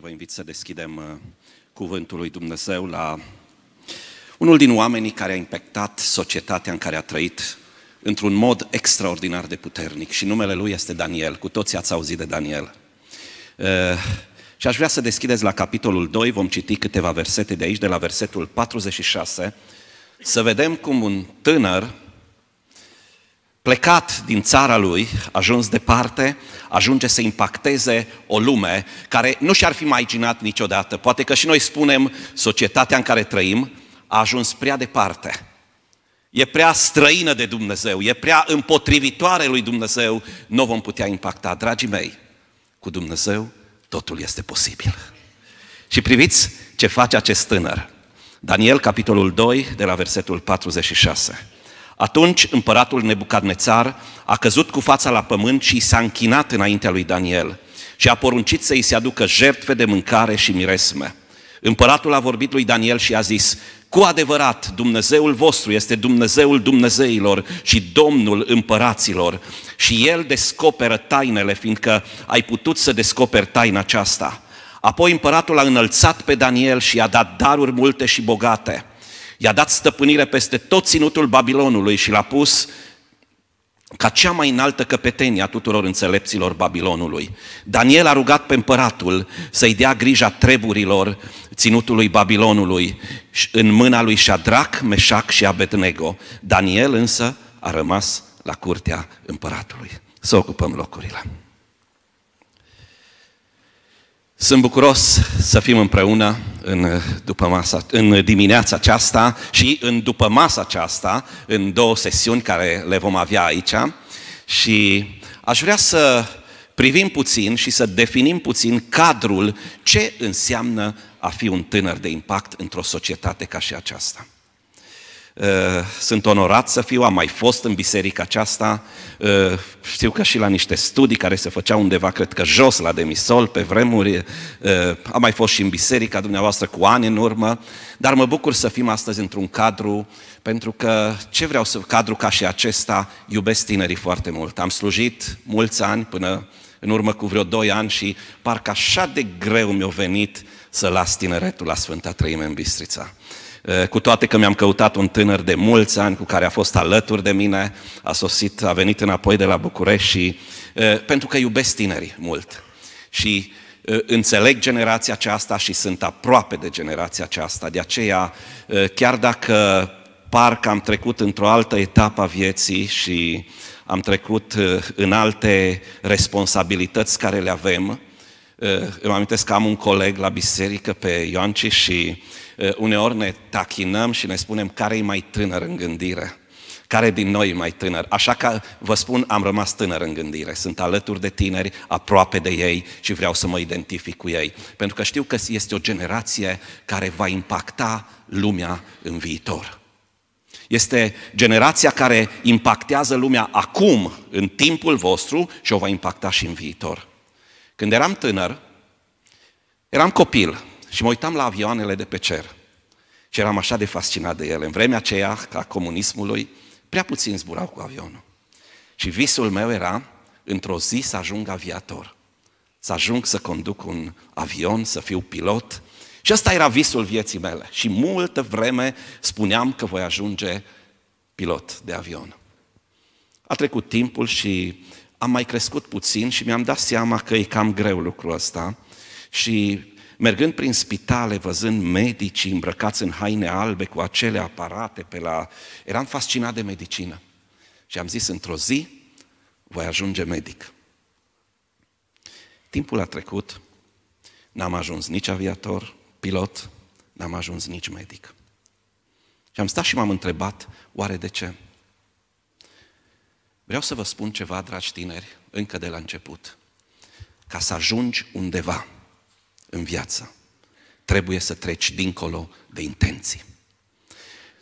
Vă invit să deschidem uh, cuvântul lui Dumnezeu la unul din oamenii care a impactat societatea în care a trăit într-un mod extraordinar de puternic și numele lui este Daniel. Cu toții ați auzit de Daniel. Uh, și aș vrea să deschideți la capitolul 2, vom citi câteva versete de aici, de la versetul 46, să vedem cum un tânăr plecat din țara lui, ajuns departe, ajunge să impacteze o lume care nu și-ar fi imaginat niciodată. Poate că și noi spunem, societatea în care trăim a ajuns prea departe. E prea străină de Dumnezeu, e prea împotrivitoare lui Dumnezeu, nu vom putea impacta. Dragii mei, cu Dumnezeu totul este posibil. Și priviți ce face acest tânăr. Daniel, capitolul 2, de la versetul 46. Atunci împăratul Nebucadnețar a căzut cu fața la pământ și s-a închinat înaintea lui Daniel și a poruncit să-i se aducă jertfe de mâncare și miresme. Împăratul a vorbit lui Daniel și a zis, cu adevărat, Dumnezeul vostru este Dumnezeul Dumnezeilor și Domnul împăraților și El descoperă tainele, fiindcă ai putut să descoperi taina aceasta. Apoi împăratul a înălțat pe Daniel și a dat daruri multe și bogate – I-a dat stăpânire peste tot ținutul Babilonului și l-a pus ca cea mai înaltă căpetenie a tuturor înțelepților Babilonului. Daniel a rugat pe împăratul să-i dea grija treburilor ținutului Babilonului în mâna lui Shadrach, Meșac și Abednego. Daniel însă a rămas la curtea împăratului. Să ocupăm locurile. Sunt bucuros să fim împreună în, după masa, în dimineața aceasta și în după masa aceasta, în două sesiuni care le vom avea aici. Și aș vrea să privim puțin și să definim puțin cadrul ce înseamnă a fi un tânăr de impact într-o societate ca și aceasta. Eh, sunt onorat să fiu, am mai fost în biserica aceasta, eh, știu că și la niște studii care se făceau undeva, cred că jos la Demisol, pe vremuri, eh, am mai fost și în biserica dumneavoastră cu ani în urmă, dar mă bucur să fim astăzi într-un cadru, pentru că ce vreau să, cadru ca și acesta, iubesc tinerii foarte mult. Am slujit mulți ani, până în urmă cu vreo doi ani și parcă așa de greu mi-a venit să las tineretul la Sfânta Trăime în Bistrița. Eh, cu toate că mi-am căutat un tânăr de mulți ani cu care a fost alături de mine, a sosit, a venit înapoi de la București și eh, pentru că iubesc tinerii mult. Și eh, înțeleg generația aceasta și sunt aproape de generația aceasta. De aceea, chiar dacă parcă am trecut într-o altă etapă a vieții și am trecut în alte responsabilități care le avem, îmi amintesc că am un coleg la biserică pe Ioanci și Eh, uneori ne tachinăm și ne spunem care e mai tânăr în gândire. Care din noi e mai tânăr? Așa că vă spun, am rămas tânăr în gândire. Sunt alături de tineri, aproape de ei și vreau să mă identific cu ei. Pentru că știu că este o generație care va impacta lumea în viitor. Este generația care impactează lumea acum, în timpul vostru și o va impacta și în viitor. Când eram tânăr, eram copil și mă uitam la avioanele de pe cer. Și eram așa de fascinat de ele. În vremea aceea, ca comunismului, prea puțin zburau cu avionul. Și visul meu era, într-o zi, să ajung aviator. Să ajung să conduc un avion, să fiu pilot. Și ăsta era visul vieții mele. Și multă vreme spuneam că voi ajunge pilot de avion. A trecut timpul și am mai crescut puțin și mi-am dat seama că e cam greu lucrul ăsta. Și mergând prin spitale, văzând medici îmbrăcați în haine albe cu acele aparate pe la... Eram fascinat de medicină. Și am zis, într-o zi, voi ajunge medic. Timpul a trecut, n-am ajuns nici aviator, pilot, n-am ajuns nici medic. Și am stat și m-am întrebat, oare de ce? Vreau să vă spun ceva, dragi tineri, încă de la început. Ca să ajungi undeva, în viață. Trebuie să treci dincolo de intenții.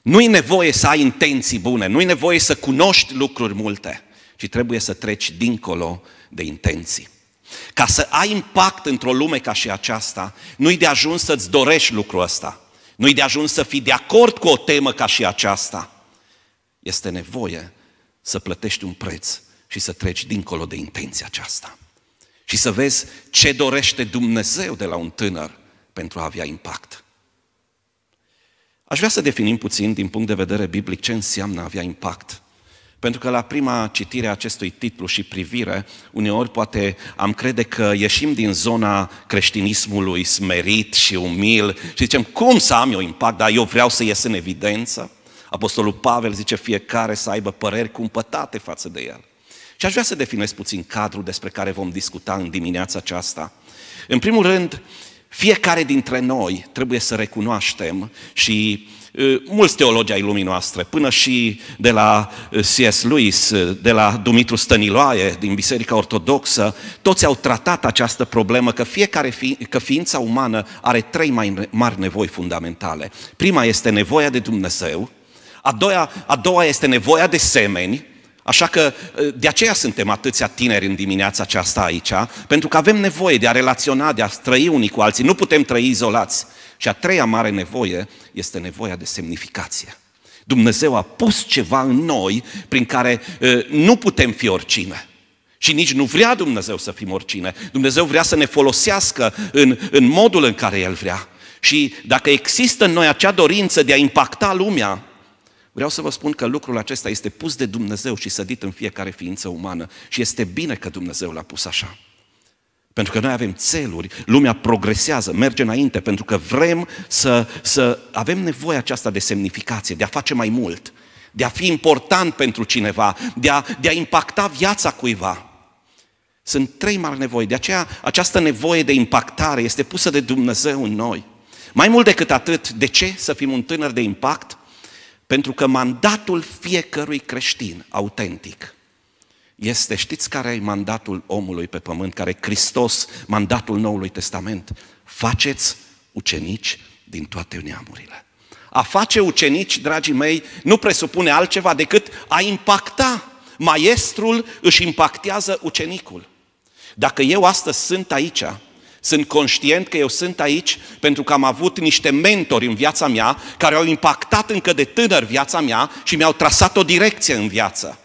Nu-i nevoie să ai intenții bune, nu-i nevoie să cunoști lucruri multe, ci trebuie să treci dincolo de intenții. Ca să ai impact într-o lume ca și aceasta, nu-i de ajuns să-ți dorești lucrul ăsta. Nu-i de ajuns să fii de acord cu o temă ca și aceasta. Este nevoie să plătești un preț și să treci dincolo de intenția aceasta și să vezi ce dorește Dumnezeu de la un tânăr pentru a avea impact. Aș vrea să definim puțin, din punct de vedere biblic, ce înseamnă a avea impact. Pentru că la prima citire a acestui titlu și privire, uneori poate am crede că ieșim din zona creștinismului smerit și umil și zicem, cum să am eu impact, dar eu vreau să ies în evidență? Apostolul Pavel zice, fiecare să aibă păreri cumpătate față de el. Și aș vrea să definez puțin cadrul despre care vom discuta în dimineața aceasta. În primul rând, fiecare dintre noi trebuie să recunoaștem și mulți teologi ai lumii noastre, până și de la C.S. Lewis, de la Dumitru Stăniloae, din Biserica Ortodoxă, toți au tratat această problemă că fiecare fi, că ființa umană are trei mai mari nevoi fundamentale. Prima este nevoia de Dumnezeu, a doua, a doua este nevoia de semeni Așa că ă, de aceea suntem atâția tineri în dimineața aceasta aici, pentru că avem nevoie de a relaționa, de a trăi unii cu alții, nu putem trăi izolați. Și a treia mare nevoie este nevoia de semnificație. Dumnezeu a pus ceva în noi prin care ă, nu putem fi oricine. Și nici nu vrea Dumnezeu să fim oricine. Dumnezeu vrea să ne folosească în, în modul în care El vrea. Și dacă există în noi acea dorință de a impacta lumea, Vreau să vă spun că lucrul acesta este pus de Dumnezeu și sădit în fiecare ființă umană și este bine că Dumnezeu l-a pus așa. Pentru că noi avem țeluri, lumea progresează, merge înainte, pentru că vrem să, să avem nevoie aceasta de semnificație, de a face mai mult, de a fi important pentru cineva, de a, de a impacta viața cuiva. Sunt trei mari nevoi. De aceea, această nevoie de impactare este pusă de Dumnezeu în noi. Mai mult decât atât, de ce să fim un tânăr de impact? Pentru că mandatul fiecărui creștin autentic este, știți care e mandatul omului pe pământ, care e Hristos, mandatul Noului Testament? Faceți ucenici din toate neamurile. A face ucenici, dragii mei, nu presupune altceva decât a impacta. Maestrul își impactează ucenicul. Dacă eu astăzi sunt aici sunt conștient că eu sunt aici pentru că am avut niște mentori în viața mea care au impactat încă de tânăr viața mea și mi-au trasat o direcție în viață.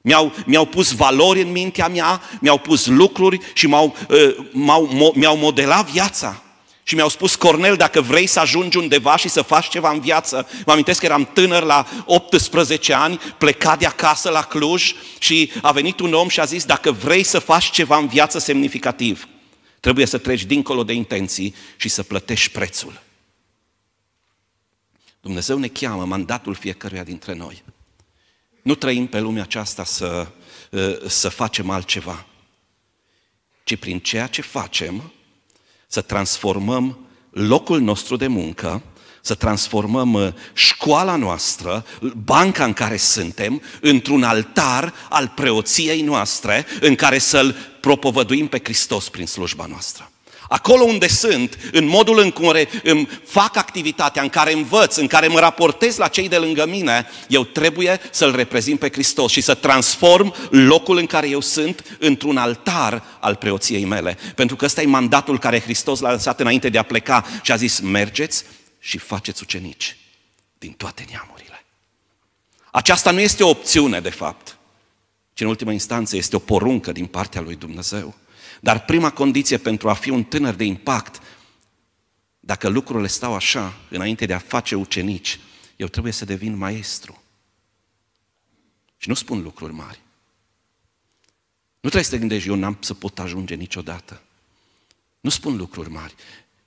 Mi-au, mi-au pus valori în mintea mea, mi-au pus lucruri și m-au, ă, m-au, mi-au modelat viața. Și mi-au spus, Cornel, dacă vrei să ajungi undeva și să faci ceva în viață, mă amintesc că eram tânăr la 18 ani, plecat de acasă la Cluj și a venit un om și a zis, dacă vrei să faci ceva în viață semnificativ, Trebuie să treci dincolo de intenții și să plătești prețul. Dumnezeu ne cheamă mandatul fiecăruia dintre noi. Nu trăim pe lumea aceasta să, ă, să facem altceva, ci prin ceea ce facem să transformăm locul nostru de muncă, să transformăm ă, școala noastră, banca în care suntem, într-un altar al preoției noastre, în care să-L propovăduim pe Hristos prin slujba noastră. Acolo unde sunt, în modul în care îmi fac activitatea, în care învăț, în care mă raportez la cei de lângă mine, eu trebuie să-L reprezint pe Hristos și să transform locul în care eu sunt într-un altar al preoției mele. Pentru că ăsta e mandatul care Hristos l-a lăsat înainte de a pleca și a zis, mergeți și faceți ucenici din toate neamurile. Aceasta nu este o opțiune, de fapt ci în ultima instanță este o poruncă din partea lui Dumnezeu. Dar prima condiție pentru a fi un tânăr de impact, dacă lucrurile stau așa, înainte de a face ucenici, eu trebuie să devin maestru. Și nu spun lucruri mari. Nu trebuie să te gândești, eu n-am să pot ajunge niciodată. Nu spun lucruri mari.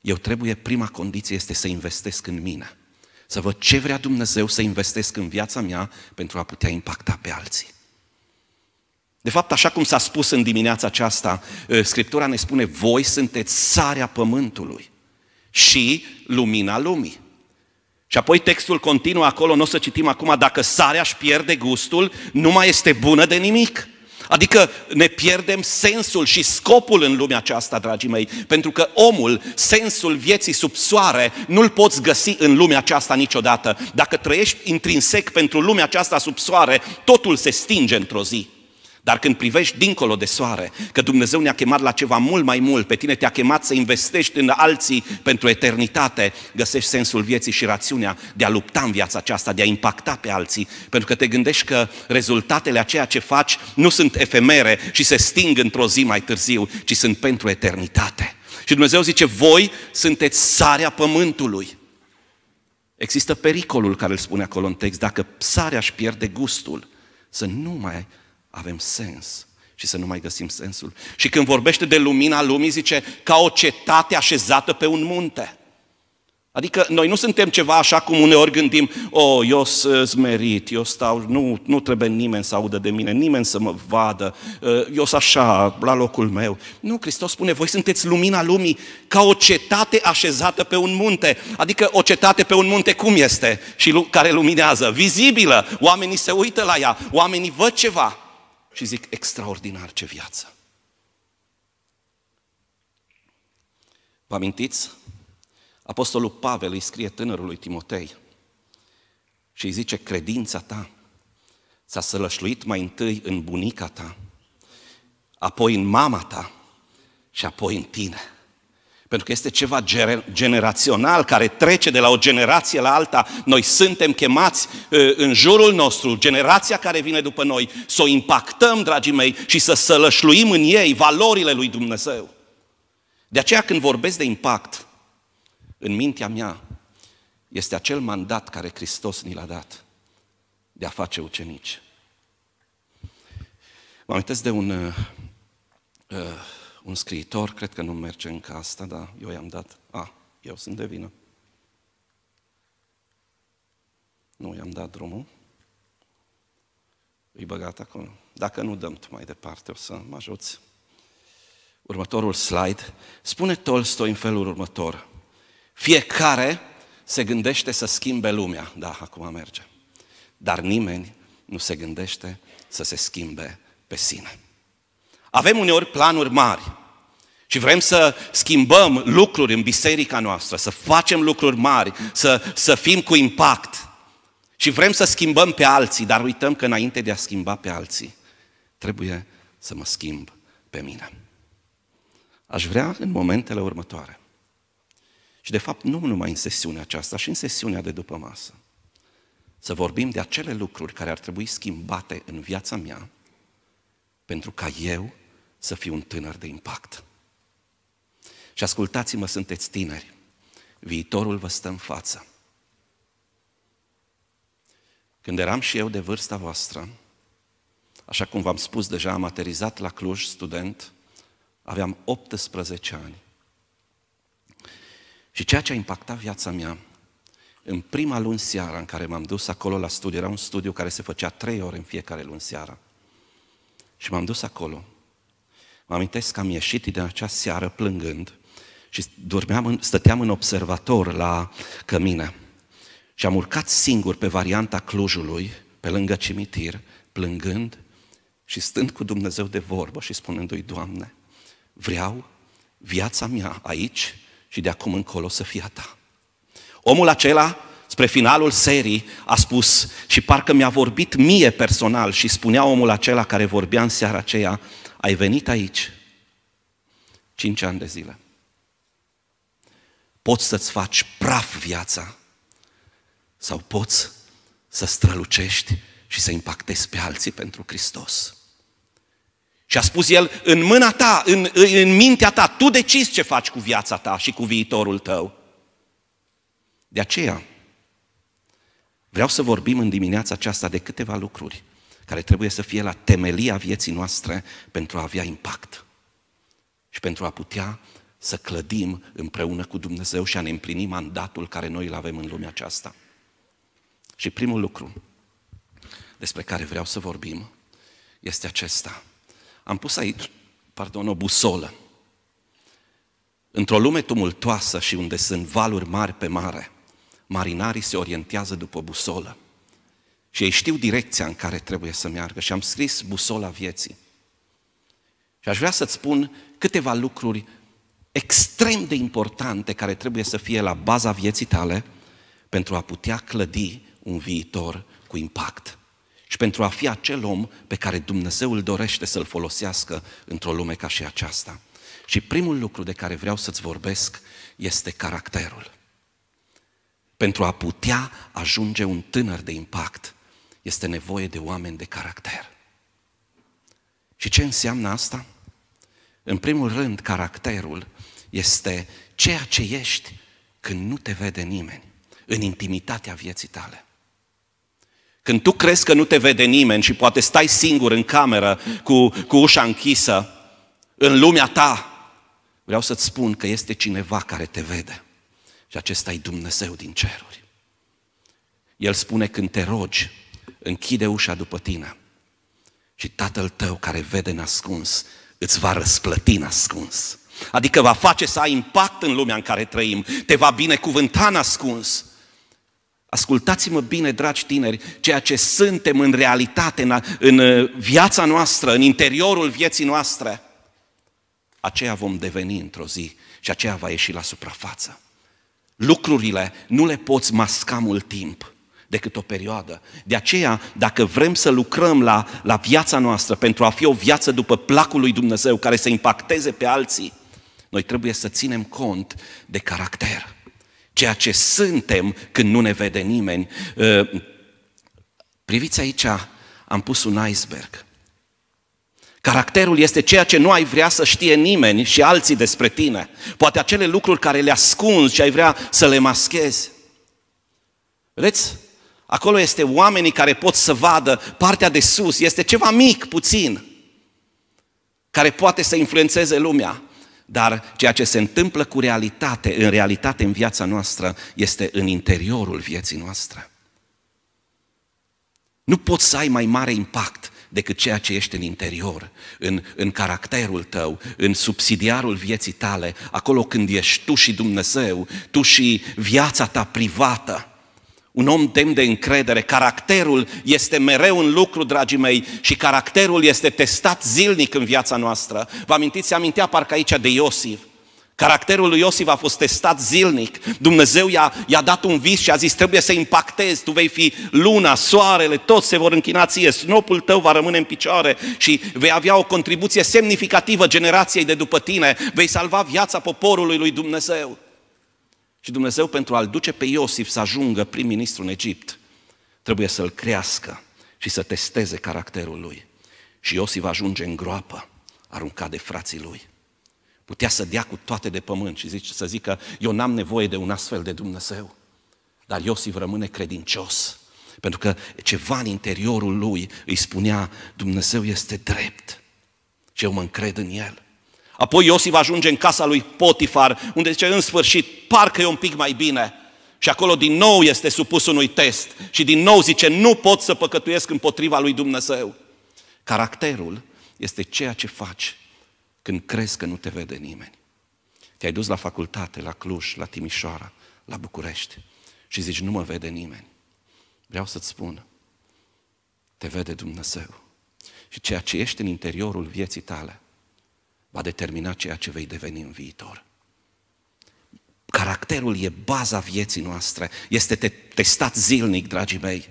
Eu trebuie, prima condiție este să investesc în mine. Să văd ce vrea Dumnezeu să investesc în viața mea pentru a putea impacta pe alții. De fapt, așa cum s-a spus în dimineața aceasta, ă, Scriptura ne spune, voi sunteți sarea pământului și lumina lumii. Și apoi textul continuă acolo, nu o să citim acum, dacă sarea își pierde gustul, nu mai este bună de nimic. Adică ne pierdem sensul și scopul în lumea aceasta, dragii mei, pentru că omul, sensul vieții sub soare, nu-l poți găsi în lumea aceasta niciodată. Dacă trăiești intrinsec pentru lumea aceasta sub soare, totul se stinge într-o zi. Dar când privești dincolo de soare, că Dumnezeu ne-a chemat la ceva mult mai mult, pe tine te-a chemat să investești în alții pentru eternitate, găsești sensul vieții și rațiunea de a lupta în viața aceasta, de a impacta pe alții, pentru că te gândești că rezultatele a ceea ce faci nu sunt efemere și se sting într-o zi mai târziu, ci sunt pentru eternitate. Și Dumnezeu zice, voi sunteți sarea pământului. Există pericolul care îl spune acolo în text, dacă sarea își pierde gustul, să nu mai avem sens și să nu mai găsim sensul. Și când vorbește de lumina lumii, zice ca o cetate așezată pe un munte. Adică noi nu suntem ceva așa cum uneori gândim, o, oh, eu sunt smerit, eu stau, nu, nu trebuie nimeni să audă de mine, nimeni să mă vadă, eh, eu sunt așa, la locul meu. Nu, Hristos spune, voi sunteți lumina lumii ca o cetate așezată pe un munte. Adică o cetate pe un munte cum este și care luminează? Vizibilă, oamenii se uită la ea, oamenii văd ceva și zic, extraordinar ce viață. Vă amintiți? Apostolul Pavel îi scrie tânărului Timotei și îi zice, credința ta s-a sălășluit mai întâi în bunica ta, apoi în mama ta și apoi în tine. Pentru că este ceva generațional care trece de la o generație la alta. Noi suntem chemați uh, în jurul nostru, generația care vine după noi, să o impactăm, dragii mei, și să sălășluim în ei valorile lui Dumnezeu. De aceea când vorbesc de impact, în mintea mea este acel mandat care Hristos ni l-a dat de a face ucenici. Mă amintesc de un uh, uh un scriitor, cred că nu merge încă asta, dar eu i-am dat, a, eu sunt de vină. Nu i-am dat drumul. Îi băgat acolo. Dacă nu dăm tu mai departe, o să mă ajuți. Următorul slide. Spune Tolstoi în felul următor. Fiecare se gândește să schimbe lumea. Da, acum merge. Dar nimeni nu se gândește să se schimbe pe sine. Avem uneori planuri mari și vrem să schimbăm lucruri în biserica noastră, să facem lucruri mari, să, să fim cu impact. Și vrem să schimbăm pe alții, dar uităm că înainte de a schimba pe alții, trebuie să mă schimb pe mine. Aș vrea în momentele următoare, și de fapt nu numai în sesiunea aceasta, și în sesiunea de după masă, să vorbim de acele lucruri care ar trebui schimbate în viața mea, pentru ca eu să fii un tânăr de impact. Și ascultați-mă, sunteți tineri. Viitorul vă stă în față. Când eram și eu de vârsta voastră, așa cum v-am spus deja, am aterizat la Cluj, student, aveam 18 ani. Și ceea ce a impactat viața mea, în prima luni seara în care m-am dus acolo la studiu, era un studiu care se făcea trei ore în fiecare luni seara. Și m-am dus acolo Mă amintesc că am ieșit din acea seară plângând și dormeam în, stăteam în observator la cămină. Și am urcat singur pe varianta Clujului, pe lângă cimitir, plângând și stând cu Dumnezeu de vorbă și spunându-i, Doamne, vreau viața mea aici și de acum încolo să fie a Ta. Omul acela, spre finalul serii, a spus și parcă mi-a vorbit mie personal și spunea omul acela care vorbea în seara aceea, ai venit aici cinci ani de zile. Poți să-ți faci praf viața sau poți să strălucești și să impactezi pe alții pentru Hristos. Și a spus el, în mâna ta, în, în mintea ta, tu decizi ce faci cu viața ta și cu viitorul tău. De aceea, vreau să vorbim în dimineața aceasta de câteva lucruri care trebuie să fie la temelia vieții noastre pentru a avea impact și pentru a putea să clădim împreună cu Dumnezeu și a ne împlini mandatul care noi îl avem în lumea aceasta. Și primul lucru despre care vreau să vorbim este acesta. Am pus aici, pardon, o busolă. Într-o lume tumultoasă și unde sunt valuri mari pe mare, marinarii se orientează după busolă. Și ei știu direcția în care trebuie să meargă și am scris busola vieții. Și aș vrea să-ți spun câteva lucruri extrem de importante care trebuie să fie la baza vieții tale pentru a putea clădi un viitor cu impact și pentru a fi acel om pe care Dumnezeu îl dorește să-l folosească într-o lume ca și aceasta. Și primul lucru de care vreau să-ți vorbesc este caracterul. Pentru a putea ajunge un tânăr de impact, este nevoie de oameni de caracter. Și ce înseamnă asta? În primul rând, caracterul este ceea ce ești când nu te vede nimeni, în intimitatea vieții tale. Când tu crezi că nu te vede nimeni și poate stai singur în cameră cu, cu ușa închisă, în lumea ta, vreau să-ți spun că este cineva care te vede. Și acesta e Dumnezeu din ceruri. El spune când te rogi, închide ușa după tine și tatăl tău care vede nascuns îți va răsplăti nascuns. Adică va face să ai impact în lumea în care trăim, te va binecuvânta nascuns. Ascultați-mă bine, dragi tineri, ceea ce suntem în realitate, în, în uh, viața noastră, în interiorul vieții noastre, aceea vom deveni într-o zi și aceea va ieși la suprafață. Lucrurile nu le poți masca mult timp decât o perioadă. De aceea, dacă vrem să lucrăm la, la viața noastră pentru a fi o viață după placul lui Dumnezeu care să impacteze pe alții, noi trebuie să ținem cont de caracter. Ceea ce suntem când nu ne vede nimeni. Ă, priviți aici, am pus un iceberg. Caracterul este ceea ce nu ai vrea să știe nimeni și alții despre tine. Poate acele lucruri care le ascunzi și ai vrea să le maschezi. Vedeți? Acolo este oamenii care pot să vadă partea de sus, este ceva mic, puțin, care poate să influențeze lumea. Dar ceea ce se întâmplă cu realitate, în realitate în viața noastră, este în interiorul vieții noastre. Nu poți să ai mai mare impact decât ceea ce ești în interior, în, în caracterul tău, în subsidiarul vieții tale, acolo când ești tu și Dumnezeu, tu și viața ta privată un om demn de încredere. Caracterul este mereu un lucru, dragii mei, și caracterul este testat zilnic în viața noastră. Vă amintiți, se amintea parcă aici de Iosif. Caracterul lui Iosif a fost testat zilnic. Dumnezeu i-a, i-a dat un vis și a zis, trebuie să impactezi, tu vei fi luna, soarele, toți se vor închina ție, snopul tău va rămâne în picioare și vei avea o contribuție semnificativă generației de după tine, vei salva viața poporului lui Dumnezeu. Și Dumnezeu, pentru a-l duce pe Iosif să ajungă prim-ministru în Egipt, trebuie să-l crească și să testeze caracterul lui. Și Iosif ajunge în groapă, aruncat de frații lui. Putea să dea cu toate de pământ și zice, să zică, eu n-am nevoie de un astfel de Dumnezeu. Dar Iosif rămâne credincios, pentru că ceva în interiorul lui îi spunea, Dumnezeu este drept și eu mă încred în El. Apoi Iosif ajunge în casa lui Potifar, unde zice, în sfârșit, parcă e un pic mai bine. Și acolo din nou este supus unui test și din nou zice, nu pot să păcătuiesc împotriva lui Dumnezeu. Caracterul este ceea ce faci când crezi că nu te vede nimeni. Te-ai dus la facultate, la Cluj, la Timișoara, la București și zici, nu mă vede nimeni. Vreau să-ți spun, te vede Dumnezeu. Și ceea ce ești în interiorul vieții tale va determina ceea ce vei deveni în viitor. Caracterul e baza vieții noastre, este te- testat zilnic, dragii mei.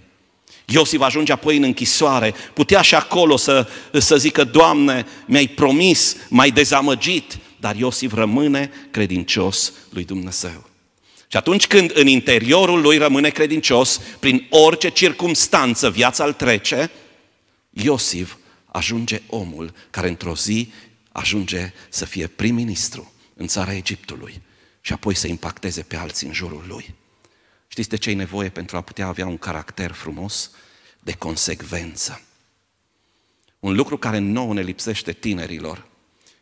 Iosif ajunge apoi în închisoare, putea și acolo să, să zică, Doamne, mi-ai promis, m-ai dezamăgit, dar Iosif rămâne credincios lui Dumnezeu. Și atunci când în interiorul lui rămâne credincios, prin orice circumstanță viața îl trece, Iosif ajunge omul care într-o zi ajunge să fie prim-ministru în țara Egiptului și apoi să impacteze pe alții în jurul lui. Știți de ce e nevoie pentru a putea avea un caracter frumos? De consecvență. Un lucru care nou ne lipsește tinerilor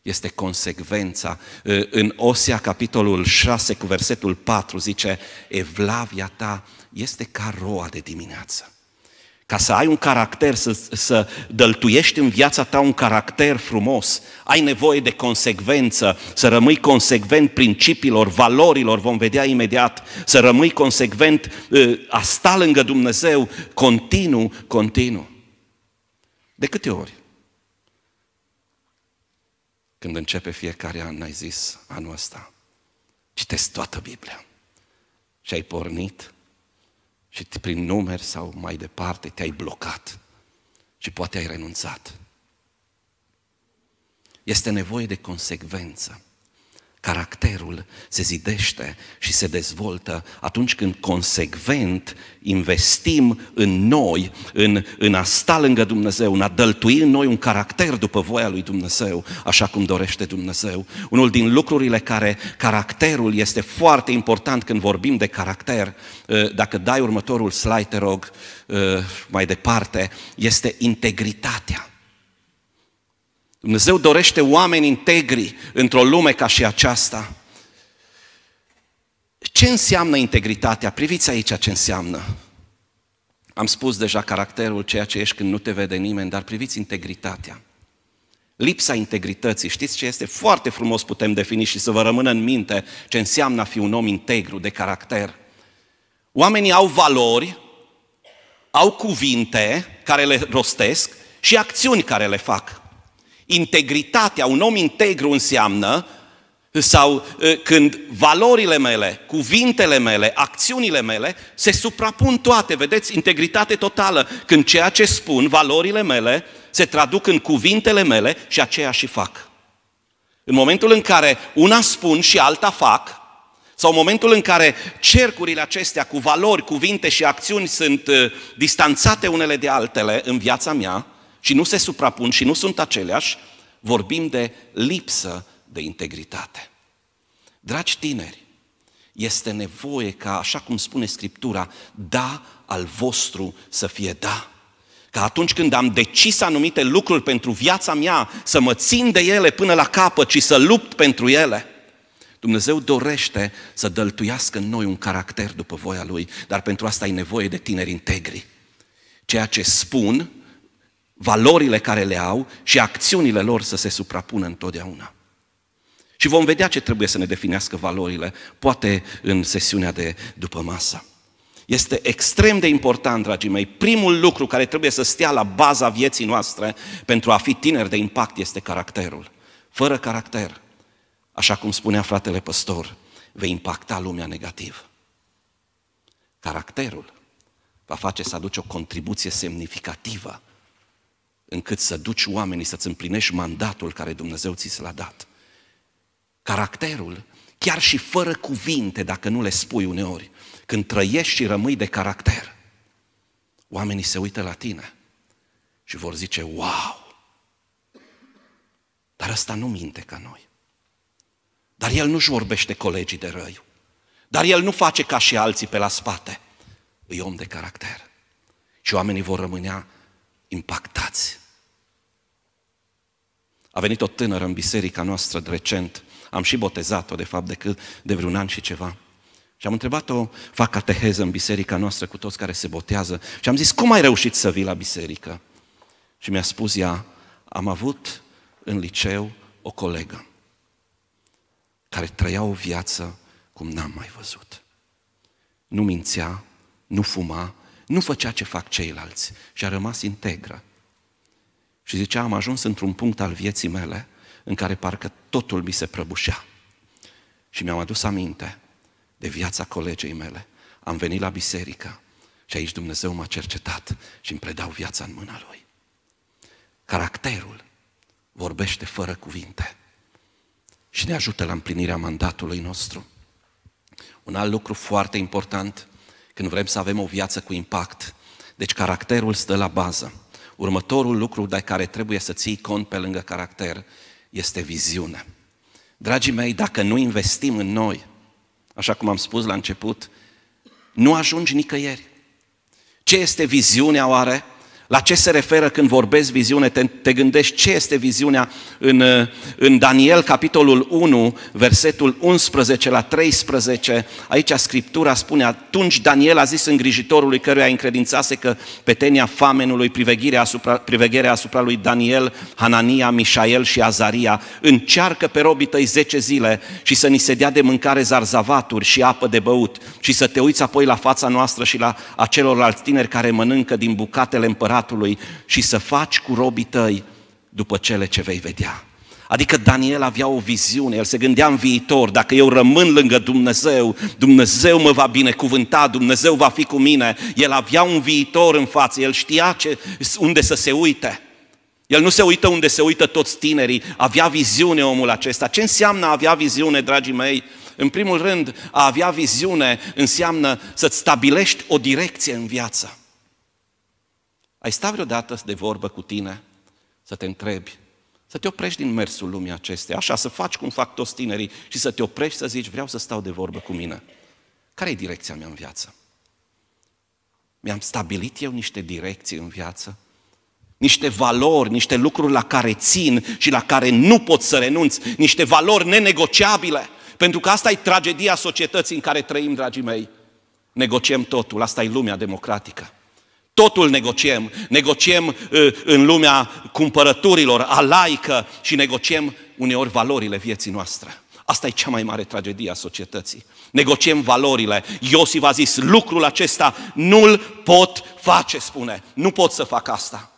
este consecvența. În Osea, capitolul 6, cu versetul 4, zice Evlavia ta este ca roa de dimineață. Ca să ai un caracter, să, să dăltuiești în viața ta un caracter frumos, ai nevoie de consecvență, să rămâi consecvent principiilor, valorilor, vom vedea imediat, să rămâi consecvent ă, a sta lângă Dumnezeu continuu, continuu. De câte ori? Când începe fiecare an, ai zis anul ăsta, citesc toată Biblia. Și ai pornit și prin numeri sau mai departe te-ai blocat și poate ai renunțat. Este nevoie de consecvență. Caracterul se zidește și se dezvoltă atunci când consecvent investim în noi, în, în a sta lângă Dumnezeu, în a dăltui în noi un caracter după voia lui Dumnezeu, așa cum dorește Dumnezeu. Unul din lucrurile care caracterul este foarte important când vorbim de caracter, ă, dacă dai următorul slide, te rog, ă, mai departe, este integritatea Dumnezeu dorește oameni integri într-o lume ca și aceasta. Ce înseamnă integritatea? Priviți aici ce înseamnă. Am spus deja caracterul, ceea ce ești când nu te vede nimeni, dar priviți integritatea. Lipsa integrității, știți ce este? Foarte frumos putem defini și să vă rămână în minte ce înseamnă a fi un om integru de caracter. Oamenii au valori, au cuvinte care le rostesc și acțiuni care le fac. Integritatea, un om integru înseamnă sau ă, când valorile mele, cuvintele mele, acțiunile mele se suprapun toate, vedeți, integritate totală, când ceea ce spun, valorile mele, se traduc în cuvintele mele și aceea și fac. În momentul în care una spun și alta fac, sau în momentul în care cercurile acestea cu valori, cuvinte și acțiuni sunt ă, distanțate unele de altele în viața mea, și nu se suprapun și nu sunt aceleași, vorbim de lipsă de integritate. Dragi tineri, este nevoie ca, așa cum spune Scriptura, da al vostru să fie da. Ca atunci când am decis anumite lucruri pentru viața mea, să mă țin de ele până la capăt și să lupt pentru ele, Dumnezeu dorește să dăltuiască în noi un caracter după voia Lui, dar pentru asta ai nevoie de tineri integri. Ceea ce spun valorile care le au și acțiunile lor să se suprapună întotdeauna. Și vom vedea ce trebuie să ne definească valorile, poate în sesiunea de după masă. Este extrem de important, dragii mei. Primul lucru care trebuie să stea la baza vieții noastre pentru a fi tineri de impact este caracterul. Fără caracter, așa cum spunea fratele păstor, vei impacta lumea negativ. Caracterul va face să aduci o contribuție semnificativă încât să duci oamenii să-ți împlinești mandatul care Dumnezeu ți l-a dat. Caracterul, chiar și fără cuvinte, dacă nu le spui uneori, când trăiești și rămâi de caracter, oamenii se uită la tine și vor zice, wow! Dar ăsta nu minte ca noi. Dar el nu-și vorbește colegii de răi. Dar el nu face ca și alții pe la spate. E om de caracter. Și oamenii vor rămânea impactați a venit o tânără în biserica noastră recent, am și botezat-o, de fapt, de, cât, de vreun an și ceva. Și am întrebat-o, fac cateheză în biserica noastră cu toți care se botează. Și am zis, cum ai reușit să vii la biserică? Și mi-a spus ea, am avut în liceu o colegă care trăia o viață cum n-am mai văzut. Nu mințea, nu fuma, nu făcea ce fac ceilalți și a rămas integră. Și zicea, am ajuns într-un punct al vieții mele în care parcă totul mi se prăbușea. Și mi-am adus aminte de viața colegei mele. Am venit la biserică și aici Dumnezeu m-a cercetat și îmi predau viața în mâna Lui. Caracterul vorbește fără cuvinte și ne ajută la împlinirea mandatului nostru. Un alt lucru foarte important când vrem să avem o viață cu impact. Deci caracterul stă la bază. Următorul lucru de care trebuie să ții cont pe lângă caracter este viziunea. Dragii mei, dacă nu investim în noi, așa cum am spus la început, nu ajungi nicăieri. Ce este viziunea oare? La ce se referă când vorbesc viziune? Te, te gândești ce este viziunea în, în Daniel, capitolul 1, versetul 11 la 13. Aici Scriptura spune, atunci Daniel a zis îngrijitorului căruia încredințase că petenia famenului, privegherea asupra, privegherea asupra lui Daniel, Hanania, Mișael și Azaria, încearcă pe robii tăi 10 zile și să ni se dea de mâncare zarzavaturi și apă de băut și să te uiți apoi la fața noastră și la acelorlalți tineri care mănâncă din bucatele împăratului împăratului și să faci cu robii tăi după cele ce vei vedea. Adică Daniel avea o viziune, el se gândea în viitor, dacă eu rămân lângă Dumnezeu, Dumnezeu mă va binecuvânta, Dumnezeu va fi cu mine. El avea un viitor în față, el știa ce, unde să se uite. El nu se uită unde se uită toți tinerii, avea viziune omul acesta. Ce înseamnă avea viziune, dragii mei? În primul rând, a avea viziune înseamnă să-ți stabilești o direcție în viață. Ai stat vreodată de vorbă cu tine să te întrebi, să te oprești din mersul lumii acestea, așa, să faci cum fac toți tinerii și să te oprești să zici, vreau să stau de vorbă cu mine. Care e direcția mea în viață? Mi-am stabilit eu niște direcții în viață? Niște valori, niște lucruri la care țin și la care nu pot să renunț, niște valori nenegociabile. Pentru că asta e tragedia societății în care trăim, dragii mei. Negociem totul, asta e lumea democratică. Totul negociem. Negociem ă, în lumea cumpărăturilor, a laică și negociem uneori valorile vieții noastre. Asta e cea mai mare tragedie a societății. Negociem valorile. Iosif a zis, lucrul acesta nu-l pot face, spune. Nu pot să fac asta.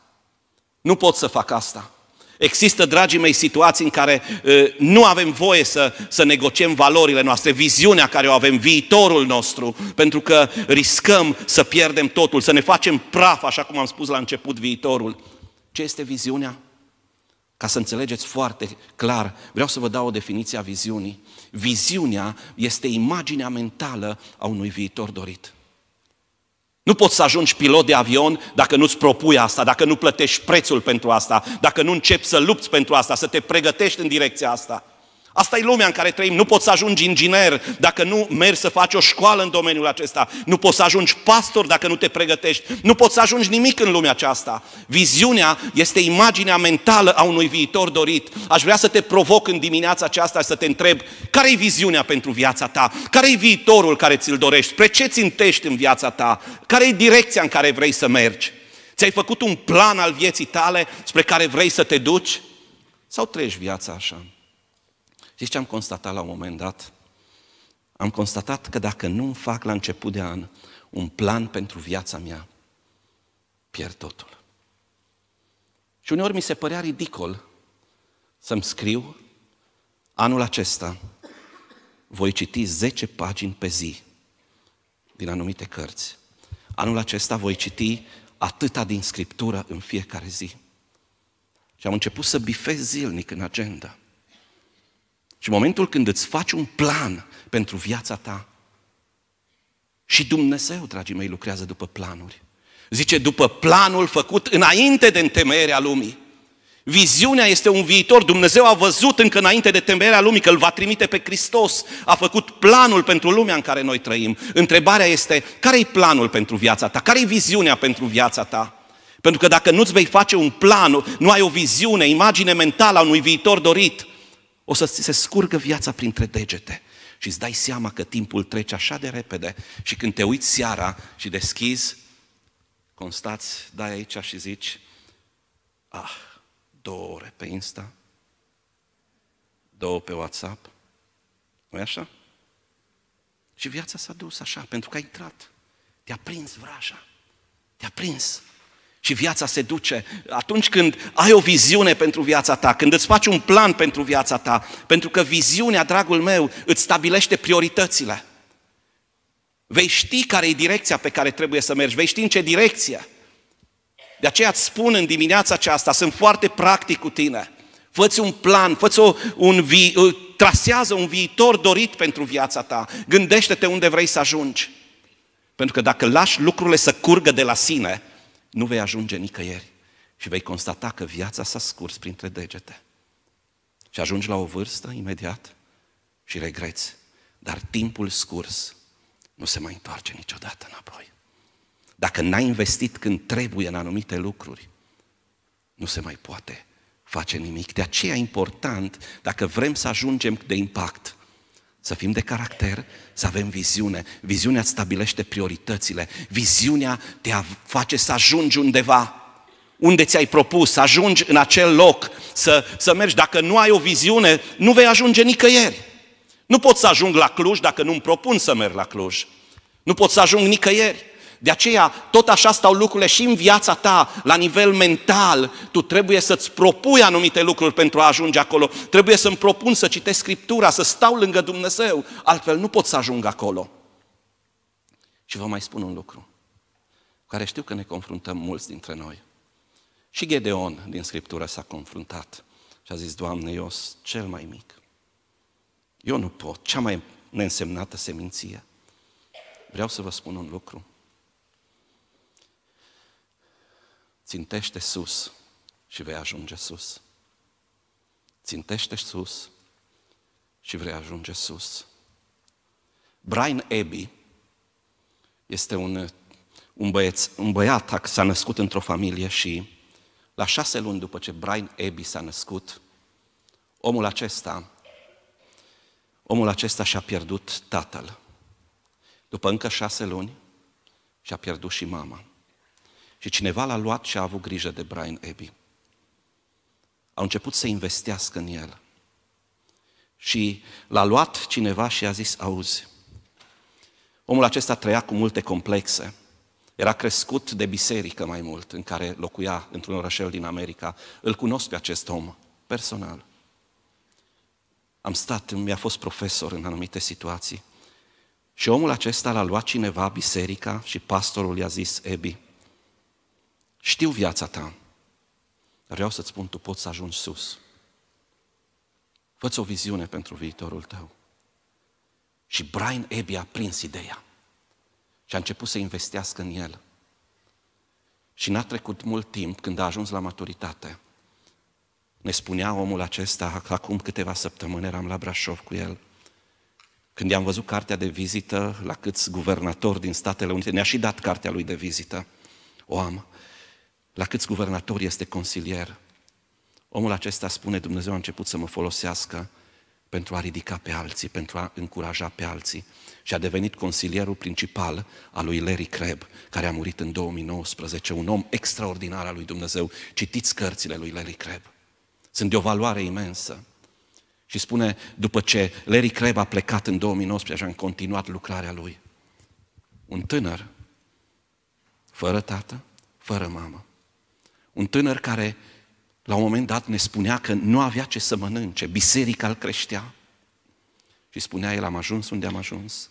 Nu pot să fac asta. Există, dragii mei, situații în care uh, nu avem voie să, să negociem valorile noastre, viziunea care o avem, viitorul nostru, pentru că riscăm să pierdem totul, să ne facem praf, așa cum am spus la început, viitorul. Ce este viziunea? Ca să înțelegeți foarte clar, vreau să vă dau o definiție a viziunii. Viziunea este imaginea mentală a unui viitor dorit. Nu poți să ajungi pilot de avion dacă nu-ți propui asta, dacă nu plătești prețul pentru asta, dacă nu începi să lupți pentru asta, să te pregătești în direcția asta. Asta e lumea în care trăim. Nu poți să ajungi inginer dacă nu mergi să faci o școală în domeniul acesta. Nu poți să ajungi pastor dacă nu te pregătești. Nu poți să ajungi nimic în lumea aceasta. Viziunea este imaginea mentală a unui viitor dorit. Aș vrea să te provoc în dimineața aceasta și să te întreb care e viziunea pentru viața ta? Care e viitorul care ți-l dorești? Spre ce țintești în viața ta? Care e direcția în care vrei să mergi? Ți-ai făcut un plan al vieții tale spre care vrei să te duci? Sau treci viața așa? Știți ce am constatat la un moment dat? Am constatat că dacă nu fac la început de an un plan pentru viața mea, pierd totul. Și uneori mi se părea ridicol să-mi scriu anul acesta voi citi 10 pagini pe zi din anumite cărți. Anul acesta voi citi atâta din scriptură în fiecare zi. Și am început să bifez zilnic în agenda. Și în momentul când îți faci un plan pentru viața ta, și Dumnezeu, dragii mei, lucrează după planuri. Zice, după planul făcut înainte de întemeierea lumii. Viziunea este un viitor. Dumnezeu a văzut încă înainte de temerea lumii că îl va trimite pe Hristos. A făcut planul pentru lumea în care noi trăim. Întrebarea este, care e planul pentru viața ta? Care e viziunea pentru viața ta? Pentru că dacă nu-ți vei face un plan, nu ai o viziune, imagine mentală a unui viitor dorit, o să se scurgă viața printre degete și îți dai seama că timpul trece așa de repede și când te uiți seara și deschizi, constați, dai aici și zici, ah, două ore pe Insta, două pe WhatsApp, nu așa? Și viața s-a dus așa, pentru că ai intrat, te-a prins vraja, te-a prins și viața se duce. Atunci când ai o viziune pentru viața ta, când îți faci un plan pentru viața ta, pentru că viziunea, dragul meu, îți stabilește prioritățile. Vei ști care e direcția pe care trebuie să mergi, vei ști în ce direcție. De aceea îți spun în dimineața aceasta, sunt foarte practic cu tine. Fă-ți un plan, fă o, un vi, uh, trasează un viitor dorit pentru viața ta. Gândește-te unde vrei să ajungi. Pentru că dacă lași lucrurile să curgă de la sine, nu vei ajunge nicăieri și vei constata că viața s-a scurs printre degete. Și ajungi la o vârstă imediat și regreți. Dar timpul scurs nu se mai întoarce niciodată înapoi. Dacă n-ai investit când trebuie în anumite lucruri, nu se mai poate face nimic. De aceea e important, dacă vrem să ajungem de impact, să fim de caracter, să avem viziune. Viziunea îți stabilește prioritățile. Viziunea te face să ajungi undeva unde ți-ai propus, să ajungi în acel loc, să, să mergi. Dacă nu ai o viziune, nu vei ajunge nicăieri. Nu pot să ajung la Cluj dacă nu-mi propun să merg la Cluj. Nu pot să ajung nicăieri. De aceea, tot așa stau lucrurile și în viața ta, la nivel mental. Tu trebuie să-ți propui anumite lucruri pentru a ajunge acolo. Trebuie să-mi propun să citesc Scriptura, să stau lângă Dumnezeu. Altfel nu pot să ajung acolo. Și vă mai spun un lucru, cu care știu că ne confruntăm mulți dintre noi. Și Gedeon din Scriptură s-a confruntat și a zis, Doamne, eu sunt cel mai mic. Eu nu pot, cea mai neînsemnată seminție. Vreau să vă spun un lucru. Țintește sus și vei ajunge sus. Țintește sus și vei ajunge sus. Brian Abbey este un, un, băieț, un băiat care s-a născut într-o familie și la șase luni după ce Brian Abbey s-a născut, omul acesta, omul acesta și-a pierdut tatăl. După încă șase luni, și-a pierdut și mama. Și cineva l-a luat și a avut grijă de Brian Abbey. Au început să investească în el. Și l-a luat cineva și a zis, auzi, omul acesta trăia cu multe complexe, era crescut de biserică mai mult, în care locuia într-un orășel din America. Îl cunosc pe acest om, personal. Am stat, mi-a fost profesor în anumite situații. Și omul acesta l-a luat cineva, biserica, și pastorul i-a zis, Ebi, știu viața ta, dar vreau să-ți spun, tu poți să ajungi sus. Fă-ți o viziune pentru viitorul tău. Și Brian Eby a prins ideea și a început să investească în el. Și n-a trecut mult timp când a ajuns la maturitate. Ne spunea omul acesta, că acum câteva săptămâni eram la Brașov cu el, când i-am văzut cartea de vizită la câți guvernatori din Statele Unite, ne-a și dat cartea lui de vizită, o am, la câți guvernatori este consilier. Omul acesta spune, Dumnezeu a început să mă folosească pentru a ridica pe alții, pentru a încuraja pe alții. Și a devenit consilierul principal al lui Larry Kreb, care a murit în 2019, un om extraordinar al lui Dumnezeu. Citiți cărțile lui Larry Kreb. Sunt de o valoare imensă. Și spune, după ce Larry Kreb a plecat în 2019 și a continuat lucrarea lui, un tânăr, fără tată, fără mamă, un tânăr care la un moment dat ne spunea că nu avea ce să mănânce, biserica îl creștea. Și spunea el, am ajuns unde am ajuns,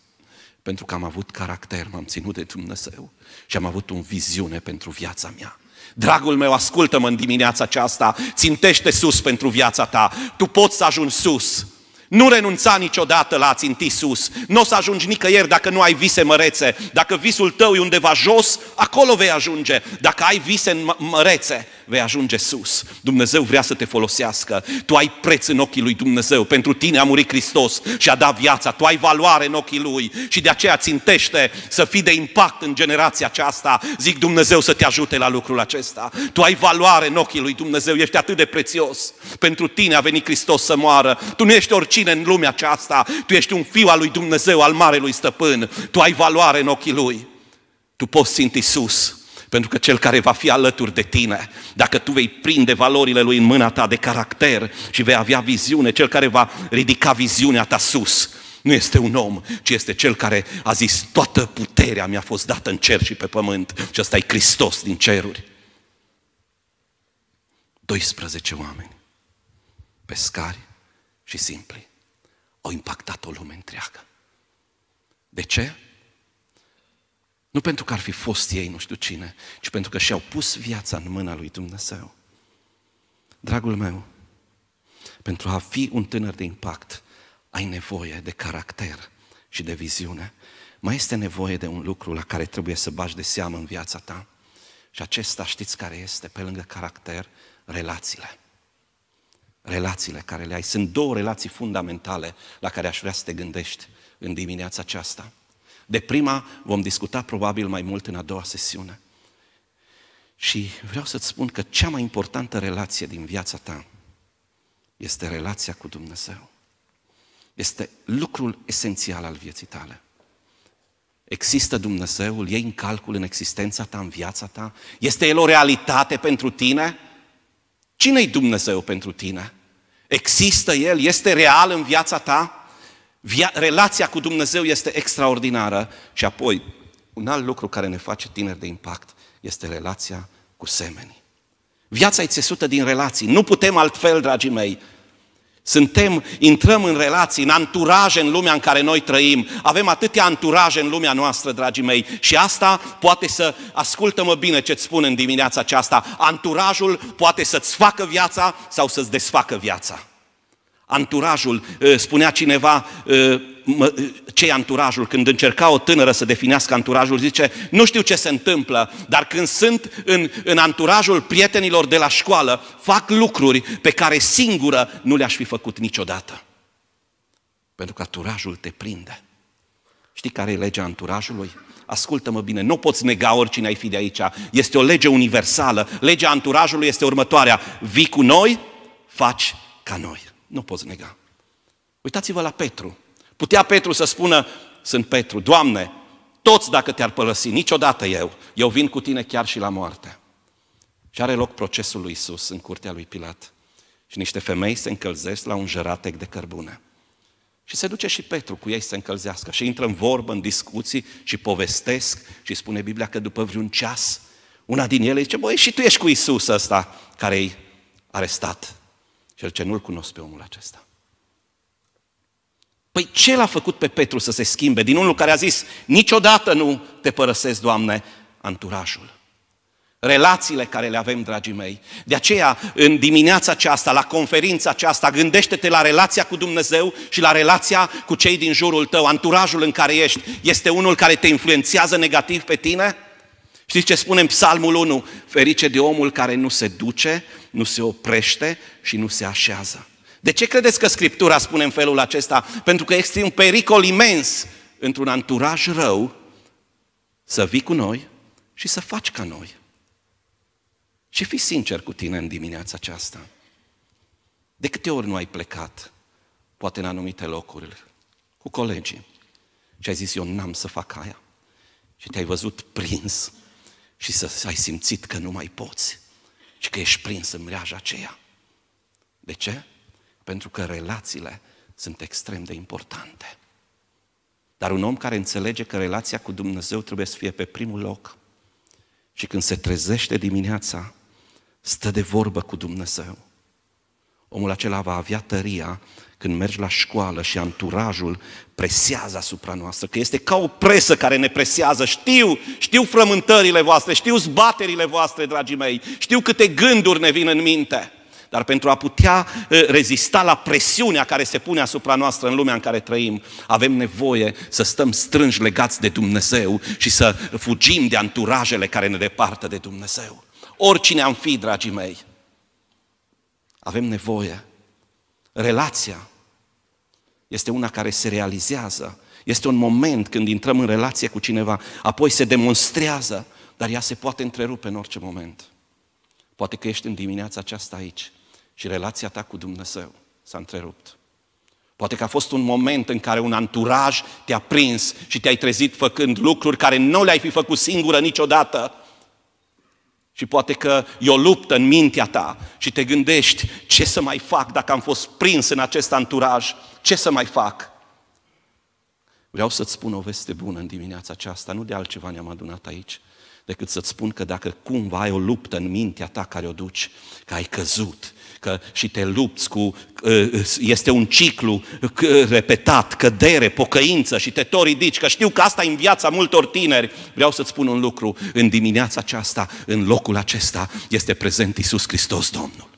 pentru că am avut caracter, m-am ținut de Dumnezeu și am avut o viziune pentru viața mea. Dragul meu, ascultă-mă în dimineața aceasta, țintește sus pentru viața ta, tu poți să ajungi sus, nu renunța niciodată la a ținti sus. Nu o să ajungi nicăieri dacă nu ai vise mărețe. Dacă visul tău e undeva jos, acolo vei ajunge. Dacă ai vise mărețe, vei ajunge sus. Dumnezeu vrea să te folosească. Tu ai preț în ochii lui Dumnezeu. Pentru tine a murit Hristos și a dat viața. Tu ai valoare în ochii lui și de aceea țintește să fii de impact în generația aceasta. Zic Dumnezeu să te ajute la lucrul acesta. Tu ai valoare în ochii lui Dumnezeu. Ești atât de prețios. Pentru tine a venit Hristos să moară. Tu nu ești oricine în lumea aceasta. Tu ești un fiu al lui Dumnezeu, al Marelui Stăpân. Tu ai valoare în ochii lui. Tu poți simți sus pentru că cel care va fi alături de tine, dacă tu vei prinde valorile lui în mâna ta de caracter și vei avea viziune, cel care va ridica viziunea ta sus, nu este un om, ci este cel care a zis toată puterea mi-a fost dată în cer și pe pământ și ăsta e Hristos din ceruri. 12 oameni, pescari și simpli, au impactat o lume întreagă. De ce? Nu pentru că ar fi fost ei nu știu cine, ci pentru că și-au pus viața în mâna lui Dumnezeu. Dragul meu, pentru a fi un tânăr de impact, ai nevoie de caracter și de viziune. Mai este nevoie de un lucru la care trebuie să bagi de seamă în viața ta. Și acesta știți care este, pe lângă caracter, relațiile. Relațiile care le ai. Sunt două relații fundamentale la care aș vrea să te gândești în dimineața aceasta. De prima vom discuta probabil mai mult în a doua sesiune. Și vreau să-ți spun că cea mai importantă relație din viața ta este relația cu Dumnezeu. Este lucrul esențial al vieții tale. Există Dumnezeul, e în calcul în existența ta, în viața ta? Este El o realitate pentru tine? Cine-i Dumnezeu pentru tine? Există El? Este real în viața ta? Via- relația cu Dumnezeu este extraordinară și apoi un alt lucru care ne face tineri de impact este relația cu semenii. Viața e țesută din relații. Nu putem altfel, dragii mei. Suntem, intrăm în relații, în anturaje în lumea în care noi trăim. Avem atâtea anturaje în lumea noastră, dragii mei. Și asta poate să, ascultă-mă bine ce-ți spun în dimineața aceasta, anturajul poate să-ți facă viața sau să-ți desfacă viața. Anturajul, uh, spunea cineva uh, uh, ce e anturajul, când încerca o tânără să definească anturajul, zice, nu știu ce se întâmplă, dar când sunt în, în anturajul prietenilor de la școală, fac lucruri pe care singură nu le-aș fi făcut niciodată. Pentru că anturajul te prinde. Știi care e legea anturajului? Ascultă-mă bine, nu poți nega oricine ai fi de aici. Este o lege universală. Legea anturajului este următoarea. Vii cu noi, faci ca noi. Nu poți nega. Uitați-vă la Petru. Putea Petru să spună, sunt Petru, Doamne, toți dacă te-ar părăsi, niciodată eu, eu vin cu tine chiar și la moarte. Și are loc procesul lui Isus în curtea lui Pilat. Și niște femei se încălzesc la un jăratec de cărbune. Și se duce și Petru cu ei să se încălzească. Și intră în vorbă, în discuții și povestesc. Și spune Biblia că după vreun ceas, una din ele zice, băi, și tu ești cu Isus ăsta care-i arestat cel ce nu-l cunosc pe omul acesta. Păi ce l-a făcut pe Petru să se schimbe? Din unul care a zis, niciodată nu te părăsesc, Doamne, anturajul. Relațiile care le avem, dragii mei. De aceea, în dimineața aceasta, la conferința aceasta, gândește-te la relația cu Dumnezeu și la relația cu cei din jurul tău. Anturajul în care ești este unul care te influențează negativ pe tine? Știți ce spune în Psalmul 1? Ferice de omul care nu se duce, nu se oprește și nu se așează. De ce credeți că Scriptura spune în felul acesta? Pentru că este un pericol imens într-un anturaj rău să vii cu noi și să faci ca noi. Și fii sincer cu tine în dimineața aceasta. De câte ori nu ai plecat, poate în anumite locuri, cu colegii, și ai zis, eu n-am să fac aia. Și te-ai văzut prins și să ai simțit că nu mai poți și că ești prins în mreaja aceea. De ce? Pentru că relațiile sunt extrem de importante. Dar un om care înțelege că relația cu Dumnezeu trebuie să fie pe primul loc și când se trezește dimineața, stă de vorbă cu Dumnezeu. Omul acela va avea tăria când mergi la școală și anturajul presează asupra noastră, că este ca o presă care ne presează. Știu, știu frământările voastre, știu zbaterile voastre, dragii mei, știu câte gânduri ne vin în minte. Dar pentru a putea eh, rezista la presiunea care se pune asupra noastră în lumea în care trăim, avem nevoie să stăm strânși legați de Dumnezeu și să fugim de anturajele care ne departă de Dumnezeu. Oricine am fi, dragii mei, avem nevoie. Relația este una care se realizează. Este un moment când intrăm în relație cu cineva, apoi se demonstrează, dar ea se poate întrerupe în orice moment. Poate că ești în dimineața aceasta aici și relația ta cu Dumnezeu s-a întrerupt. Poate că a fost un moment în care un anturaj te-a prins și te-ai trezit făcând lucruri care nu le-ai fi făcut singură niciodată. Și poate că e o luptă în mintea ta și te gândești ce să mai fac dacă am fost prins în acest anturaj, ce să mai fac? Vreau să-ți spun o veste bună în dimineața aceasta, nu de altceva ne-am adunat aici, decât să-ți spun că dacă cumva ai o luptă în mintea ta care o duci, că ai căzut că și te lupți cu, uh, este un ciclu repetat, cădere, pocăință și te tot ridici, că știu că asta e în viața multor tineri. Vreau să-ți spun un lucru, în dimineața aceasta, în locul acesta, este prezent Isus Hristos Domnul.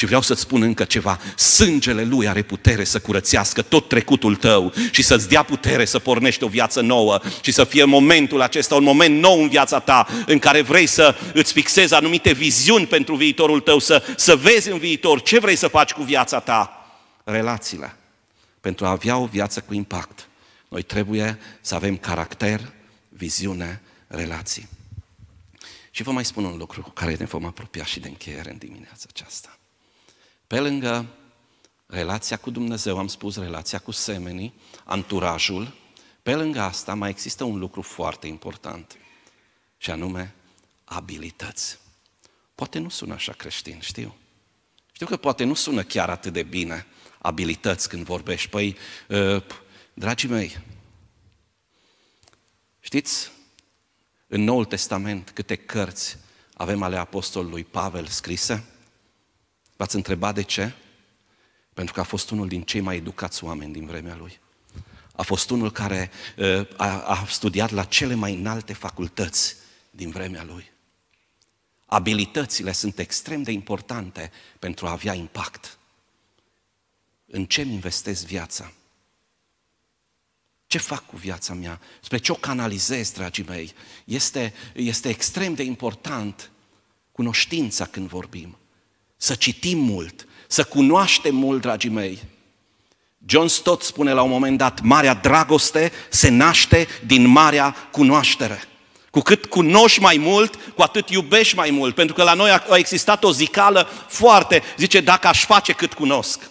Și vreau să-ți spun încă ceva. Sângele Lui are putere să curățească tot trecutul tău și să-ți dea putere să pornești o viață nouă și să fie momentul acesta, un moment nou în viața ta, în care vrei să îți fixezi anumite viziuni pentru viitorul tău, să, să vezi în viitor ce vrei să faci cu viața ta. Relațiile. Pentru a avea o viață cu impact, noi trebuie să avem caracter, viziune, relații. Și vă mai spun un lucru cu care ne vom apropia și de încheiere în dimineața aceasta. Pe lângă relația cu Dumnezeu, am spus relația cu semenii, anturajul, pe lângă asta mai există un lucru foarte important și anume abilități. Poate nu sună așa creștin, știu. Știu că poate nu sună chiar atât de bine abilități când vorbești. Păi, ă, dragii mei, știți, în Noul Testament câte cărți avem ale apostolului Pavel scrise? V-ați întrebat de ce? Pentru că a fost unul din cei mai educați oameni din vremea lui. A fost unul care ă, a, a studiat la cele mai înalte facultăți din vremea lui. Abilitățile sunt extrem de importante pentru a avea impact. În ce îmi investez viața? Ce fac cu viața mea? Spre ce o canalizez, dragii mei? Este, este extrem de important cunoștința când vorbim să citim mult, să cunoaștem mult, dragii mei. John Stott spune la un moment dat, marea dragoste se naște din marea cunoaștere. Cu cât cunoști mai mult, cu atât iubești mai mult. Pentru că la noi a existat o zicală foarte, zice, dacă aș face cât cunosc.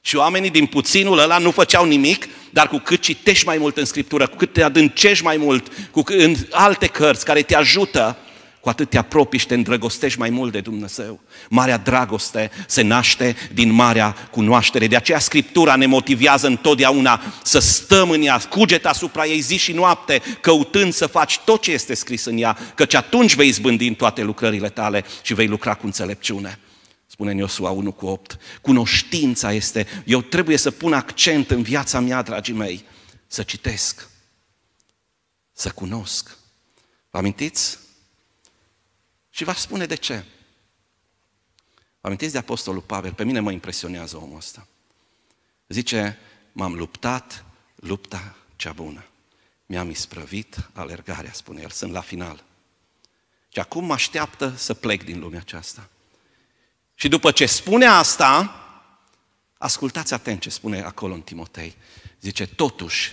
Și oamenii din puținul ăla nu făceau nimic, dar cu cât citești mai mult în Scriptură, cu cât te adâncești mai mult, cu cât, în alte cărți care te ajută, cu atât te apropii și te îndrăgostești mai mult de Dumnezeu. Marea dragoste se naște din marea cunoaștere. De aceea Scriptura ne motivează întotdeauna să stăm în ea, cuget asupra ei zi și noapte, căutând să faci tot ce este scris în ea, căci atunci vei zbândi în toate lucrările tale și vei lucra cu înțelepciune spune Iosua 1 cu 8. Cunoștința este, eu trebuie să pun accent în viața mea, dragii mei, să citesc, să cunosc. Vă amintiți? Și v-aș spune de ce. Amintiți de Apostolul Pavel? Pe mine mă impresionează omul ăsta. Zice, m-am luptat lupta cea bună. Mi-am isprăvit alergarea, spune el, sunt la final. Și acum mă așteaptă să plec din lumea aceasta. Și după ce spune asta, ascultați atent ce spune acolo în Timotei. Zice, totuși,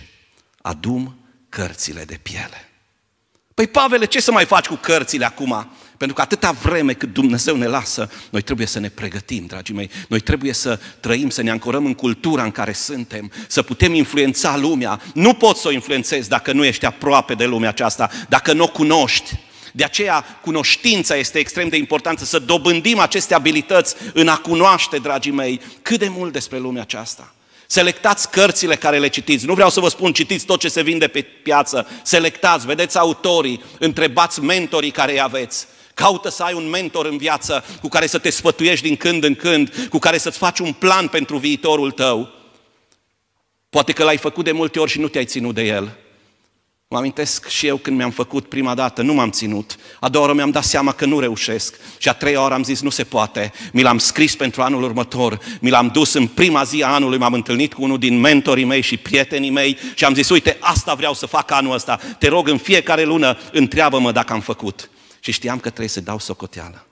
adum cărțile de piele. Păi, Pavele, ce să mai faci cu cărțile acum? Pentru că atâta vreme cât Dumnezeu ne lasă, noi trebuie să ne pregătim, dragii mei. Noi trebuie să trăim, să ne ancorăm în cultura în care suntem, să putem influența lumea. Nu poți să o influențezi dacă nu ești aproape de lumea aceasta, dacă nu o cunoști. De aceea, cunoștința este extrem de importantă, să dobândim aceste abilități în a cunoaște, dragii mei, cât de mult despre lumea aceasta. Selectați cărțile care le citiți. Nu vreau să vă spun, citiți tot ce se vinde pe piață. Selectați, vedeți autorii, întrebați mentorii care îi aveți. Caută să ai un mentor în viață cu care să te sfătuiești din când în când, cu care să-ți faci un plan pentru viitorul tău. Poate că l-ai făcut de multe ori și nu te-ai ținut de el. Mă amintesc și eu când mi-am făcut prima dată, nu m-am ținut. A doua oară mi-am dat seama că nu reușesc. Și a treia oară am zis, nu se poate. Mi l-am scris pentru anul următor. Mi l-am dus în prima zi a anului, m-am întâlnit cu unul din mentorii mei și prietenii mei și am zis, uite, asta vreau să fac anul ăsta. Te rog, în fiecare lună întreabă-mă dacă am făcut și știam că trebuie să dau socoteală.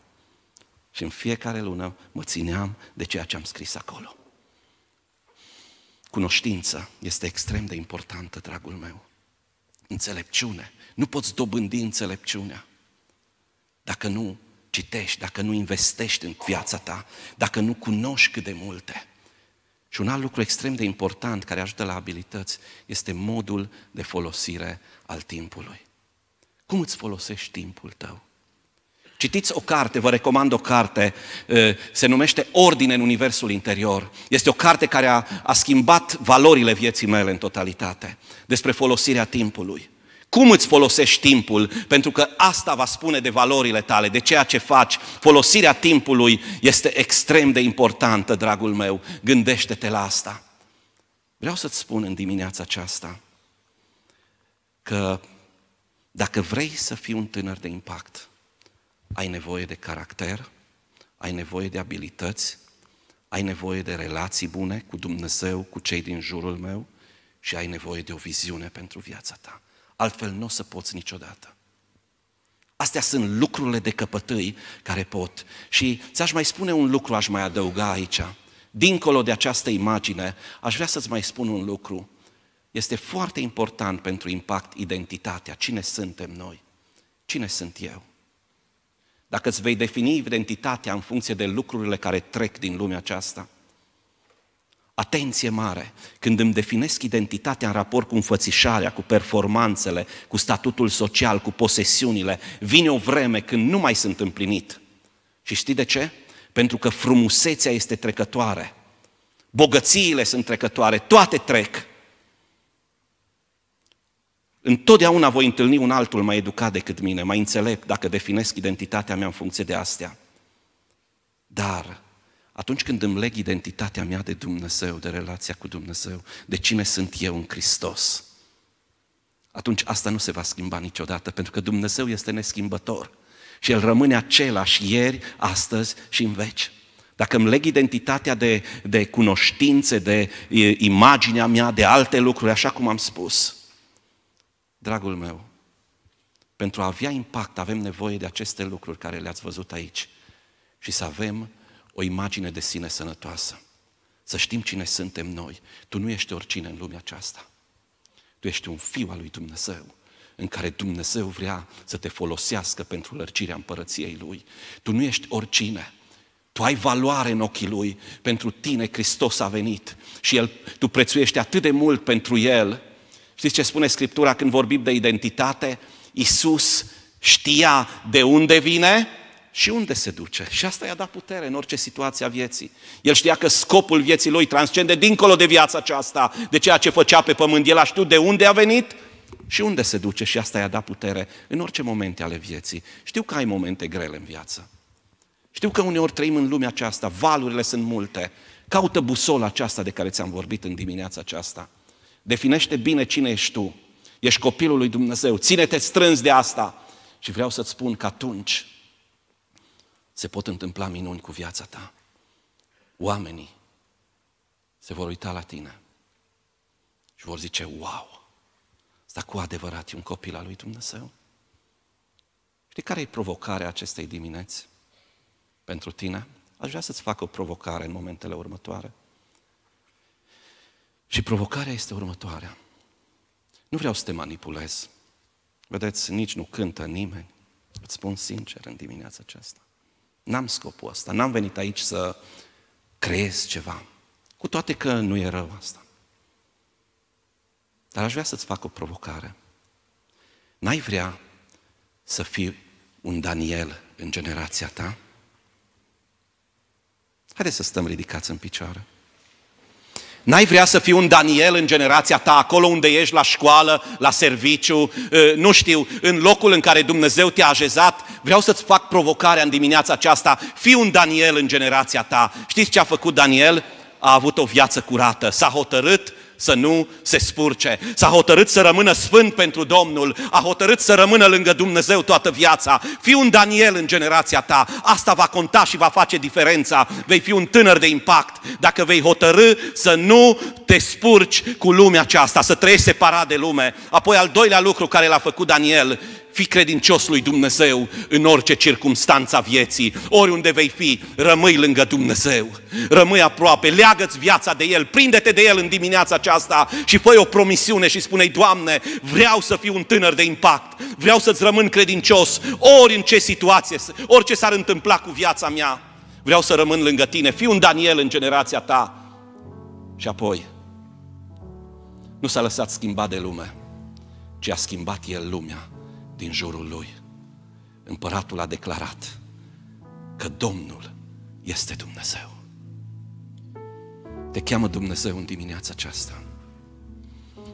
Și în fiecare lună mă țineam de ceea ce am scris acolo. Cunoștință este extrem de importantă, dragul meu. Înțelepciune. Nu poți dobândi înțelepciunea dacă nu citești, dacă nu investești în viața ta, dacă nu cunoști cât de multe. Și un alt lucru extrem de important care ajută la abilități este modul de folosire al timpului. Cum îți folosești timpul tău? Citiți o carte, vă recomand o carte, se numește Ordine în Universul Interior. Este o carte care a, a schimbat valorile vieții mele în totalitate, despre folosirea timpului. Cum îți folosești timpul? Pentru că asta va spune de valorile tale, de ceea ce faci. Folosirea timpului este extrem de importantă, dragul meu. Gândește-te la asta. Vreau să-ți spun în dimineața aceasta că dacă vrei să fii un tânăr de impact, ai nevoie de caracter, ai nevoie de abilități, ai nevoie de relații bune cu Dumnezeu, cu cei din jurul meu și ai nevoie de o viziune pentru viața ta. Altfel nu o să poți niciodată. Astea sunt lucrurile de căpătâi care pot. Și ți-aș mai spune un lucru, aș mai adăuga aici. Dincolo de această imagine, aș vrea să-ți mai spun un lucru este foarte important pentru impact identitatea. Cine suntem noi? Cine sunt eu? Dacă îți vei defini identitatea în funcție de lucrurile care trec din lumea aceasta, Atenție mare! Când îmi definesc identitatea în raport cu înfățișarea, cu performanțele, cu statutul social, cu posesiunile, vine o vreme când nu mai sunt împlinit. Și știi de ce? Pentru că frumusețea este trecătoare. Bogățiile sunt trecătoare, toate trec. Întotdeauna voi întâlni un altul mai educat decât mine, mai înțelept, dacă definesc identitatea mea în funcție de astea. Dar atunci când îmi leg identitatea mea de Dumnezeu, de relația cu Dumnezeu, de cine sunt eu în Hristos, atunci asta nu se va schimba niciodată, pentru că Dumnezeu este neschimbător și El rămâne același ieri, astăzi și în veci. Dacă îmi leg identitatea de, de cunoștințe, de imaginea mea, de alte lucruri, așa cum am spus – Dragul meu, pentru a avea impact avem nevoie de aceste lucruri care le-ați văzut aici și să avem o imagine de sine sănătoasă. Să știm cine suntem noi. Tu nu ești oricine în lumea aceasta. Tu ești un fiu al lui Dumnezeu în care Dumnezeu vrea să te folosească pentru lărcirea împărăției Lui. Tu nu ești oricine. Tu ai valoare în ochii Lui. Pentru tine Hristos a venit și El, tu prețuiești atât de mult pentru El Știți ce spune Scriptura când vorbim de identitate? Isus știa de unde vine și unde se duce. Și asta i-a dat putere în orice situație a vieții. El știa că scopul vieții lui transcende dincolo de viața aceasta, de ceea ce făcea pe pământ. El a știut de unde a venit și unde se duce și asta i-a dat putere în orice momente ale vieții. Știu că ai momente grele în viață. Știu că uneori trăim în lumea aceasta, valurile sunt multe. Caută busola aceasta de care ți-am vorbit în dimineața aceasta. Definește bine cine ești tu. Ești copilul lui Dumnezeu. Ține-te strâns de asta. Și vreau să-ți spun că atunci se pot întâmpla minuni cu viața ta. Oamenii se vor uita la tine și vor zice, wow, ăsta cu adevărat e un copil al lui Dumnezeu. Știi care e provocarea acestei dimineți pentru tine? Aș vrea să-ți fac o provocare în momentele următoare. Și provocarea este următoarea. Nu vreau să te manipulez. Vedeți, nici nu cântă nimeni. Îți spun sincer în dimineața aceasta. N-am scopul ăsta, n-am venit aici să creez ceva. Cu toate că nu e rău asta. Dar aș vrea să-ți fac o provocare. N-ai vrea să fii un Daniel în generația ta? Haideți să stăm ridicați în picioare. N-ai vrea să fii un Daniel în generația ta, acolo unde ești, la școală, la serviciu, ă, nu știu, în locul în care Dumnezeu te-a așezat? Vreau să-ți fac provocarea în dimineața aceasta. Fii un Daniel în generația ta. Știți ce a făcut Daniel? A avut o viață curată. S-a hotărât să nu se spurce. S-a hotărât să rămână sfânt pentru Domnul, a hotărât să rămână lângă Dumnezeu toată viața. Fii un Daniel în generația ta, asta va conta și va face diferența. Vei fi un tânăr de impact dacă vei hotărâ să nu te spurci cu lumea aceasta, să trăiești separat de lume. Apoi al doilea lucru care l-a făcut Daniel Fii credincios lui Dumnezeu în orice circunstanță a vieții, oriunde vei fi, rămâi lângă Dumnezeu, rămâi aproape, leagă-ți viața de El, prinde-te de El în dimineața aceasta și fă o promisiune și spune Doamne, vreau să fiu un tânăr de impact, vreau să-ți rămân credincios, ori în ce situație, orice s-ar întâmpla cu viața mea, vreau să rămân lângă tine, fii un Daniel în generația ta. Și apoi, nu s-a lăsat schimbat de lume, ci a schimbat el lumea din jurul lui. Împăratul a declarat că Domnul este Dumnezeu. Te cheamă Dumnezeu în dimineața aceasta.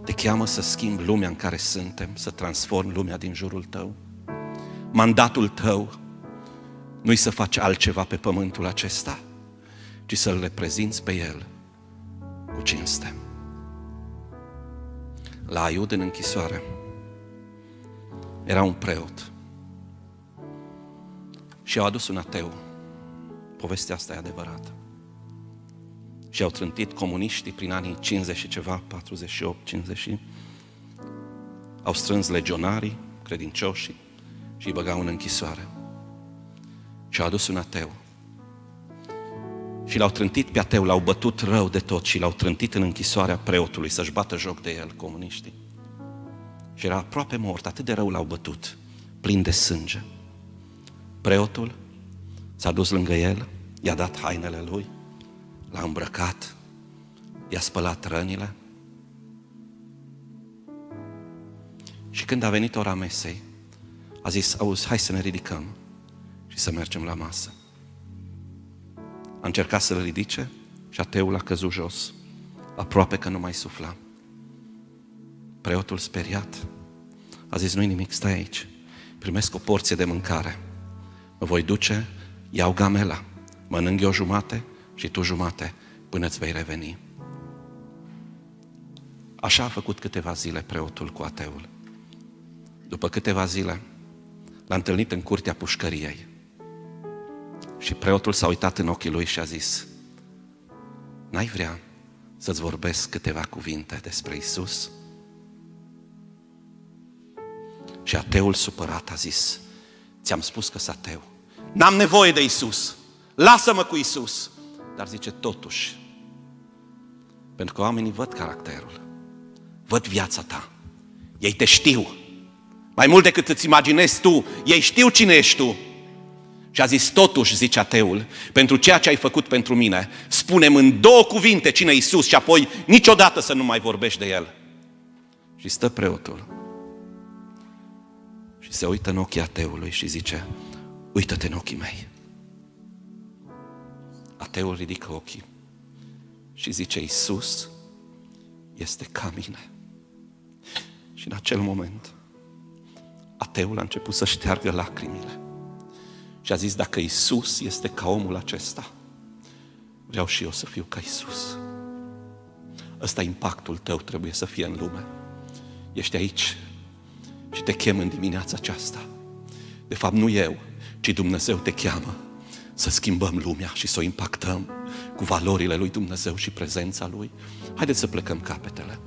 Te cheamă să schimbi lumea în care suntem, să transformi lumea din jurul tău. Mandatul tău nu-i să faci altceva pe pământul acesta, ci să-L reprezinți pe El cu cinste. La iud în închisoare, era un preot. Și au adus un ateu. Povestea asta e adevărată. Și au trântit comuniștii prin anii 50 și ceva, 48, 50. Au strâns legionarii, credincioșii, și îi băgau în închisoare. Și au adus un ateu. Și l-au trântit pe ateu, l-au bătut rău de tot și l-au trântit în închisoarea preotului să-și bată joc de el comuniștii și era aproape mort, atât de rău l-au bătut, plin de sânge. Preotul s-a dus lângă el, i-a dat hainele lui, l-a îmbrăcat, i-a spălat rănile. Și când a venit ora mesei, a zis, auzi, hai să ne ridicăm și să mergem la masă. A încercat să-l ridice și ateul a căzut jos, aproape că nu mai sufla. Preotul speriat a zis, nu-i nimic, stai aici. Primesc o porție de mâncare. Mă voi duce, iau gamela, mănânc eu jumate și tu jumate, până îți vei reveni. Așa a făcut câteva zile preotul cu ateul. După câteva zile, l-a întâlnit în curtea pușcăriei. Și preotul s-a uitat în ochii lui și a zis, N-ai vrea să-ți vorbesc câteva cuvinte despre Isus? Și ateul supărat a zis, ți-am spus că sunt ateu. N-am nevoie de Isus. Lasă-mă cu Isus. Dar zice, totuși, pentru că oamenii văd caracterul, văd viața ta, ei te știu. Mai mult decât îți imaginezi tu, ei știu cine ești tu. Și a zis, totuși, zice ateul, pentru ceea ce ai făcut pentru mine, spunem în două cuvinte cine e Isus și apoi niciodată să nu mai vorbești de El. Și stă preotul se uită în ochii ateului și zice, uită-te în ochii mei. Ateul ridică ochii și zice, Iisus este ca mine. Și în acel moment, ateul a început să șteargă lacrimile. Și a zis, dacă Isus este ca omul acesta, vreau și eu să fiu ca Isus. Ăsta impactul tău trebuie să fie în lume. Ești aici și te chem în dimineața aceasta. De fapt, nu eu, ci Dumnezeu te cheamă să schimbăm lumea și să o impactăm cu valorile lui Dumnezeu și prezența lui. Haideți să plecăm capetele.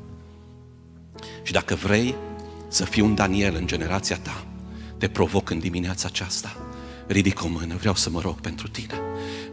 Și dacă vrei să fii un Daniel în generația ta, te provoc în dimineața aceasta. Ridic o mână, vreau să mă rog pentru tine.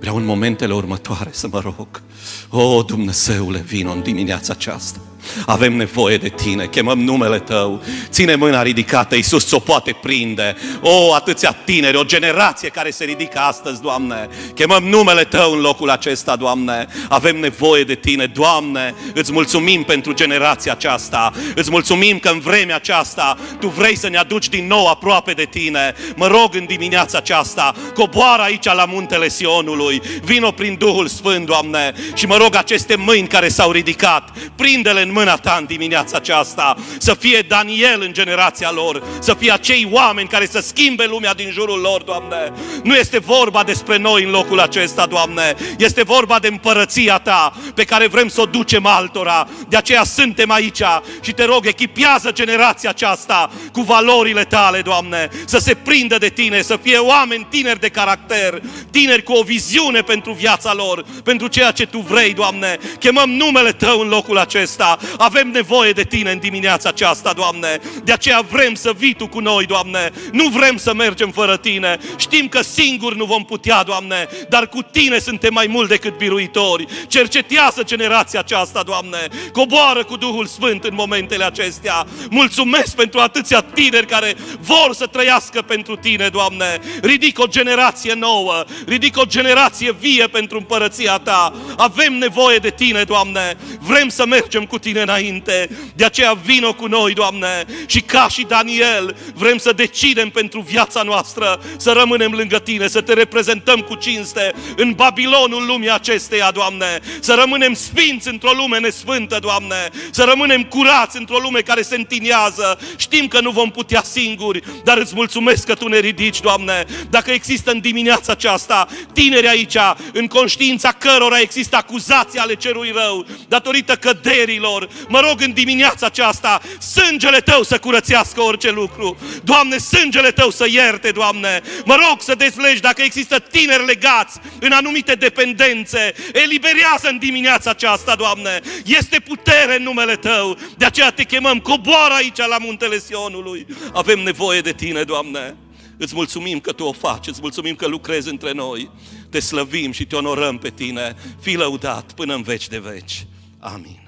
Vreau în momentele următoare să mă rog. O, Dumnezeule, vino în dimineața aceasta. Avem nevoie de tine, chemăm numele tău, ține mâna ridicată, Iisus ți-o poate prinde. O, atâția tineri, o generație care se ridică astăzi, Doamne. Chemăm numele tău în locul acesta, Doamne. Avem nevoie de tine, Doamne. Îți mulțumim pentru generația aceasta. Îți mulțumim că în vremea aceasta tu vrei să ne aduci din nou aproape de tine. Mă rog în dimineața aceasta, coboară aici la muntele Sion tronului. Vino prin Duhul Sfânt, Doamne, și mă rog aceste mâini care s-au ridicat, prinde-le în mâna Ta în dimineața aceasta, să fie Daniel în generația lor, să fie acei oameni care să schimbe lumea din jurul lor, Doamne. Nu este vorba despre noi în locul acesta, Doamne, este vorba de împărăția Ta pe care vrem să o ducem altora. De aceea suntem aici și te rog, echipează generația aceasta cu valorile Tale, Doamne, să se prindă de Tine, să fie oameni tineri de caracter, tineri cu o viziune pentru viața lor, pentru ceea ce Tu vrei, Doamne. Chemăm numele Tău în locul acesta. Avem nevoie de Tine în dimineața aceasta, Doamne. De aceea vrem să vii Tu cu noi, Doamne. Nu vrem să mergem fără Tine. Știm că singuri nu vom putea, Doamne, dar cu Tine suntem mai mult decât biruitori. Cercetează generația aceasta, Doamne. Coboară cu Duhul Sfânt în momentele acestea. Mulțumesc pentru atâția tineri care vor să trăiască pentru Tine, Doamne. Ridic o generație nouă, ridic o generație generație vie pentru împărăția Ta. Avem nevoie de Tine, Doamne. Vrem să mergem cu Tine înainte. De aceea vino cu noi, Doamne. Și ca și Daniel, vrem să decidem pentru viața noastră să rămânem lângă Tine, să Te reprezentăm cu cinste în Babilonul lumii acesteia, Doamne. Să rămânem sfinți într-o lume nesfântă, Doamne. Să rămânem curați într-o lume care se întinează. Știm că nu vom putea singuri, dar îți mulțumesc că Tu ne ridici, Doamne. Dacă există în dimineața aceasta tine tineri aici, în conștiința cărora există acuzații ale cerului rău, datorită căderilor. Mă rog în dimineața aceasta, sângele Tău să curățească orice lucru. Doamne, sângele Tău să ierte, Doamne. Mă rog să dezlegi dacă există tineri legați în anumite dependențe. Eliberează în dimineața aceasta, Doamne. Este putere în numele Tău. De aceea te chemăm, coboară aici la muntele Sionului. Avem nevoie de Tine, Doamne. Îți mulțumim că Tu o faci, îți mulțumim că lucrezi între noi te slăvim și te onorăm pe tine. Fii lăudat până în veci de veci. Amin.